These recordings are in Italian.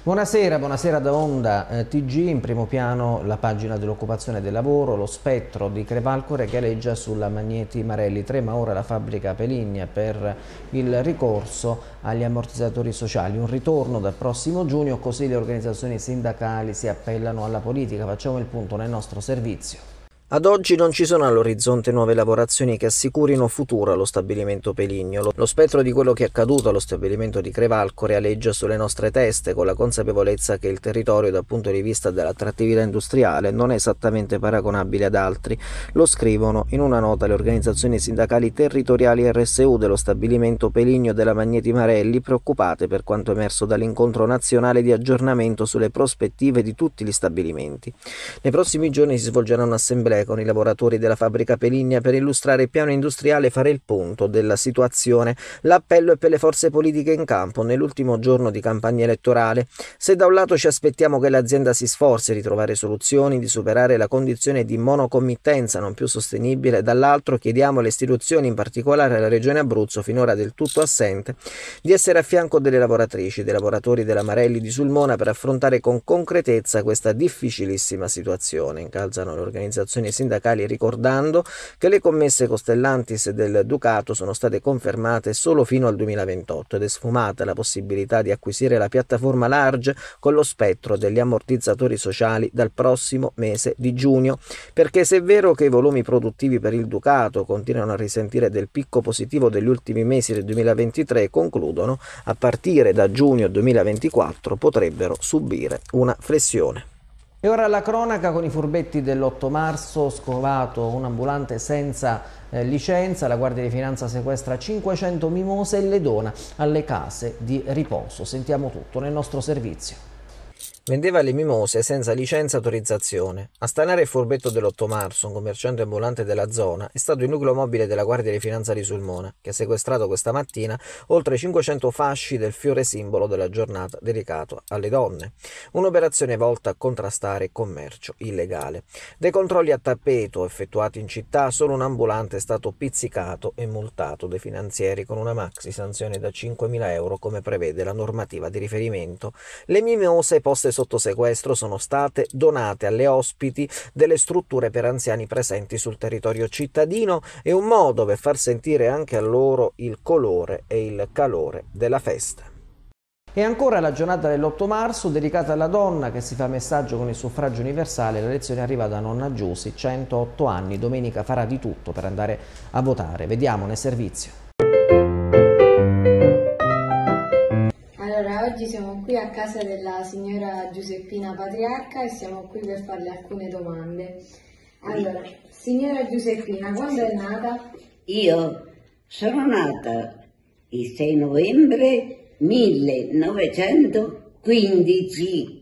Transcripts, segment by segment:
Buonasera, buonasera da Onda eh, TG, in primo piano la pagina dell'occupazione del lavoro, lo spettro di Crepalcore galeggia sulla Magneti Marelli, trema ora la fabbrica Peligna per il ricorso agli ammortizzatori sociali, un ritorno dal prossimo giugno così le organizzazioni sindacali si appellano alla politica, facciamo il punto nel nostro servizio. Ad oggi non ci sono all'orizzonte nuove lavorazioni che assicurino futuro allo stabilimento Peligno. Lo spettro di quello che è accaduto allo stabilimento di Crevalco realeggia sulle nostre teste con la consapevolezza che il territorio dal punto di vista dell'attrattività industriale non è esattamente paragonabile ad altri. Lo scrivono in una nota le organizzazioni sindacali territoriali RSU dello stabilimento Peligno della Magneti Marelli preoccupate per quanto emerso dall'incontro nazionale di aggiornamento sulle prospettive di tutti gli stabilimenti. Nei prossimi giorni si svolgerà un'assemblea con i lavoratori della fabbrica Peligna per illustrare il piano industriale e fare il punto della situazione. L'appello è per le forze politiche in campo nell'ultimo giorno di campagna elettorale. Se da un lato ci aspettiamo che l'azienda si sforzi di trovare soluzioni, di superare la condizione di monocommittenza non più sostenibile, dall'altro chiediamo alle istituzioni, in particolare alla Regione Abruzzo, finora del tutto assente, di essere a fianco delle lavoratrici, dei lavoratori della Marelli di Sulmona per affrontare con concretezza questa difficilissima situazione. Incalzano le organizzazioni organizzazioni sindacali ricordando che le commesse Costellantis del Ducato sono state confermate solo fino al 2028 ed è sfumata la possibilità di acquisire la piattaforma large con lo spettro degli ammortizzatori sociali dal prossimo mese di giugno, perché se è vero che i volumi produttivi per il Ducato continuano a risentire del picco positivo degli ultimi mesi del 2023 concludono, a partire da giugno 2024 potrebbero subire una flessione. E ora la cronaca con i furbetti dell'8 marzo, scovato un ambulante senza eh, licenza, la Guardia di Finanza sequestra 500 mimose e le dona alle case di riposo. Sentiamo tutto nel nostro servizio. Vendeva le mimose senza licenza e autorizzazione. A stanare il furbetto dell'8 marzo, un commerciante ambulante della zona, è stato il nucleo mobile della Guardia di Finanza di Sulmona, che ha sequestrato questa mattina oltre 500 fasci del fiore simbolo della giornata dedicato alle donne. Un'operazione volta a contrastare il commercio illegale. Dei controlli a tappeto effettuati in città, solo un ambulante è stato pizzicato e multato dai finanzieri con una maxi sanzione da 5.000 euro come prevede la normativa di riferimento. Le mimose poste sotto sequestro sono state donate alle ospiti delle strutture per anziani presenti sul territorio cittadino e un modo per far sentire anche a loro il colore e il calore della festa. E ancora la giornata dell'8 marzo dedicata alla donna che si fa messaggio con il suffragio universale, la lezione arriva da nonna Giussi, 108 anni, domenica farà di tutto per andare a votare. Vediamo nel servizio. casa della signora Giuseppina Patriarca e siamo qui per farle alcune domande. Allora, signora Giuseppina, quando è nata? Io sono nata il 6 novembre 1915.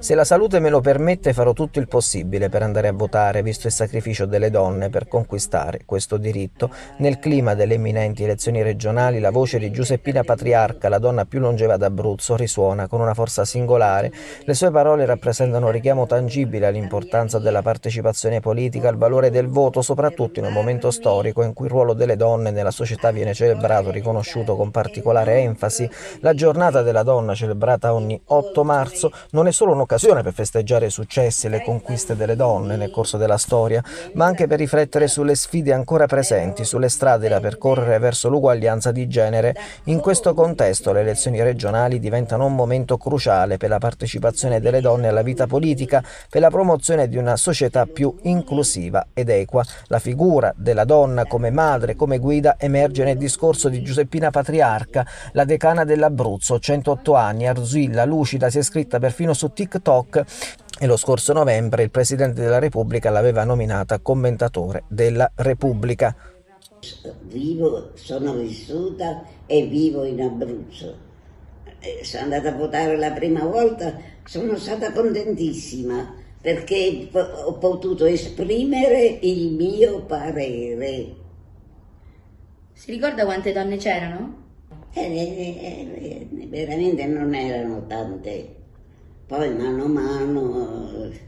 Se la salute me lo permette farò tutto il possibile per andare a votare, visto il sacrificio delle donne per conquistare questo diritto. Nel clima delle imminenti elezioni regionali la voce di Giuseppina Patriarca, la donna più longeva d'Abruzzo, risuona con una forza singolare. Le sue parole rappresentano un richiamo tangibile all'importanza della partecipazione politica, al valore del voto, soprattutto in un momento storico in cui il ruolo delle donne nella società viene celebrato, riconosciuto con particolare enfasi. La giornata della donna, celebrata ogni 8 marzo, non è solo un'occasione un'occasione per festeggiare i successi e le conquiste delle donne nel corso della storia, ma anche per riflettere sulle sfide ancora presenti, sulle strade da percorrere verso l'uguaglianza di genere. In questo contesto le elezioni regionali diventano un momento cruciale per la partecipazione delle donne alla vita politica, per la promozione di una società più inclusiva ed equa. La figura della donna come madre, come guida emerge nel discorso di Giuseppina Patriarca, la decana dell'Abruzzo, 108 anni, Arzuilla, lucida, si è scritta perfino su TikTok TikTok e lo scorso novembre il Presidente della Repubblica l'aveva nominata commentatore della Repubblica. Vivo, sono vissuta e vivo in Abruzzo. Eh, sono andata a votare la prima volta, sono stata contentissima perché ho potuto esprimere il mio parere. Si ricorda quante donne c'erano? Eh, eh, eh, eh veramente non erano tante poi mano a mano...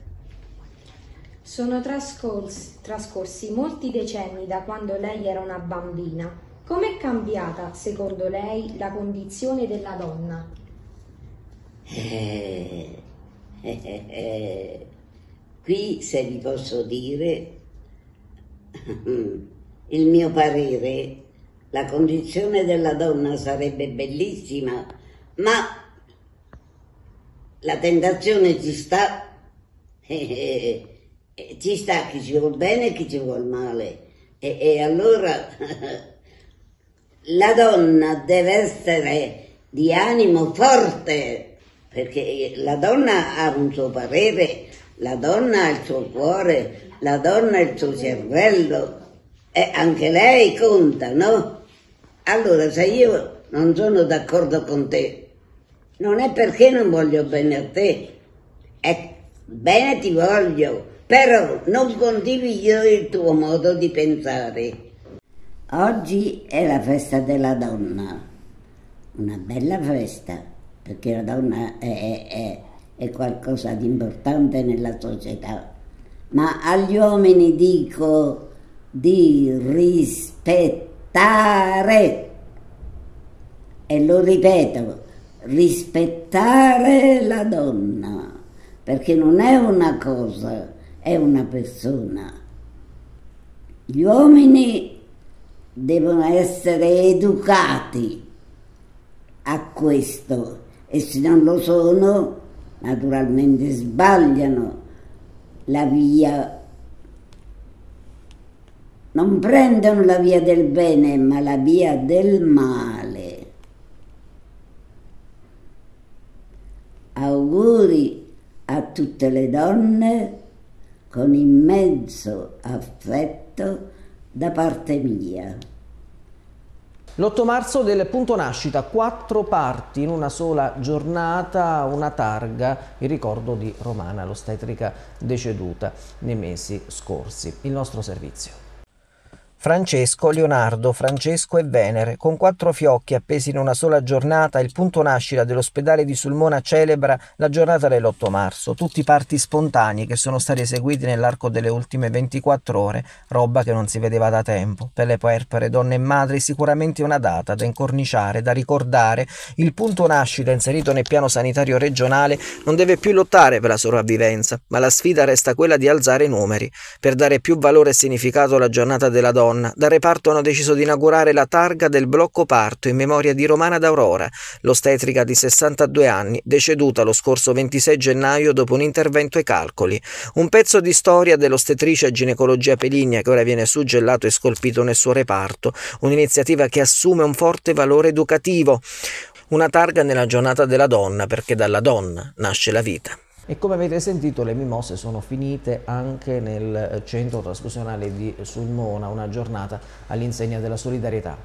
Sono trascorsi, trascorsi molti decenni da quando lei era una bambina. Com'è cambiata, secondo lei, la condizione della donna? Eh, eh, eh, eh qui, se vi posso dire, il mio parere, la condizione della donna sarebbe bellissima, ma la tentazione ci sta, ci sta chi ci vuole bene e chi ci vuole male. E, e allora la donna deve essere di animo forte, perché la donna ha un suo parere, la donna ha il suo cuore, la donna ha il suo cervello, e anche lei conta, no? Allora se io non sono d'accordo con te, non è perché non voglio bene a te, è bene ti voglio, però non condivido il tuo modo di pensare. Oggi è la festa della donna, una bella festa, perché la donna è, è, è qualcosa di importante nella società, ma agli uomini dico di rispettare, e lo ripeto, rispettare la donna, perché non è una cosa, è una persona. Gli uomini devono essere educati a questo e se non lo sono, naturalmente sbagliano la via non prendono la via del bene, ma la via del male. tutte le donne con immenso affetto da parte mia. L'8 marzo del punto nascita, quattro parti in una sola giornata, una targa, il ricordo di Romana, l'ostetrica deceduta nei mesi scorsi. Il nostro servizio. Francesco, Leonardo, Francesco e Venere, con quattro fiocchi appesi in una sola giornata, il punto nascita dell'ospedale di Sulmona celebra la giornata dell'8 marzo, tutti parti spontanei che sono stati eseguiti nell'arco delle ultime 24 ore, roba che non si vedeva da tempo. Per le puerpere, donne e madri sicuramente una data da incorniciare, da ricordare. Il punto nascita inserito nel piano sanitario regionale non deve più lottare per la sopravvivenza, ma la sfida resta quella di alzare i numeri, per dare più valore e significato alla giornata della donna Ron, dal reparto hanno deciso di inaugurare la targa del blocco parto in memoria di Romana d'Aurora, l'ostetrica di 62 anni, deceduta lo scorso 26 gennaio dopo un intervento ai calcoli. Un pezzo di storia dell'ostetrice ginecologia Peligna che ora viene suggellato e scolpito nel suo reparto, un'iniziativa che assume un forte valore educativo. Una targa nella giornata della donna, perché dalla donna nasce la vita. E come avete sentito le mimose sono finite anche nel centro trasfusionale di Sulmona, una giornata all'insegna della solidarietà.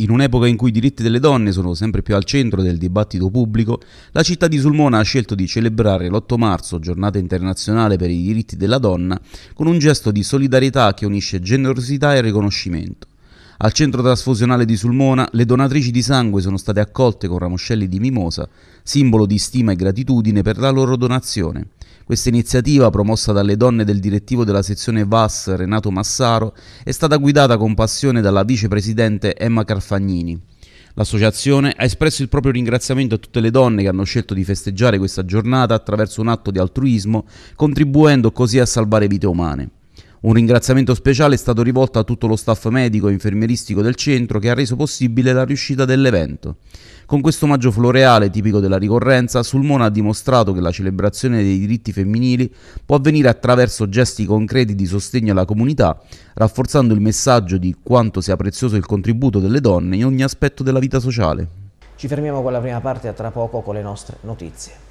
In un'epoca in cui i diritti delle donne sono sempre più al centro del dibattito pubblico, la città di Sulmona ha scelto di celebrare l'8 marzo, giornata internazionale per i diritti della donna, con un gesto di solidarietà che unisce generosità e riconoscimento. Al centro trasfusionale di Sulmona le donatrici di sangue sono state accolte con ramoscelli di mimosa, simbolo di stima e gratitudine per la loro donazione. Questa iniziativa, promossa dalle donne del direttivo della sezione VAS Renato Massaro, è stata guidata con passione dalla vicepresidente Emma Carfagnini. L'associazione ha espresso il proprio ringraziamento a tutte le donne che hanno scelto di festeggiare questa giornata attraverso un atto di altruismo, contribuendo così a salvare vite umane. Un ringraziamento speciale è stato rivolto a tutto lo staff medico e infermieristico del centro che ha reso possibile la riuscita dell'evento. Con questo omaggio floreale, tipico della ricorrenza, Sulmona ha dimostrato che la celebrazione dei diritti femminili può avvenire attraverso gesti concreti di sostegno alla comunità, rafforzando il messaggio di quanto sia prezioso il contributo delle donne in ogni aspetto della vita sociale. Ci fermiamo con la prima parte e a tra poco con le nostre notizie.